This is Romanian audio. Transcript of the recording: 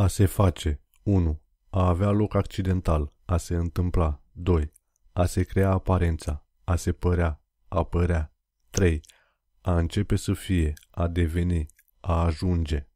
A se face. 1. A avea loc accidental. A se întâmpla. 2. A se crea aparența. A se părea. A părea. 3. A începe să fie. A deveni. A ajunge.